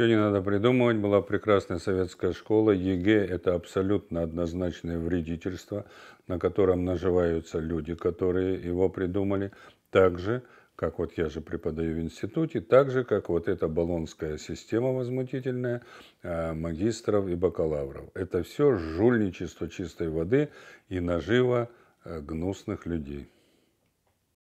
Ничего не надо придумывать, была прекрасная советская школа. ЕГЭ – это абсолютно однозначное вредительство, на котором наживаются люди, которые его придумали. Так же, как вот я же преподаю в институте, так же, как вот эта баллонская система возмутительная э, магистров и бакалавров. Это все жульничество чистой воды и нажива э, гнусных людей.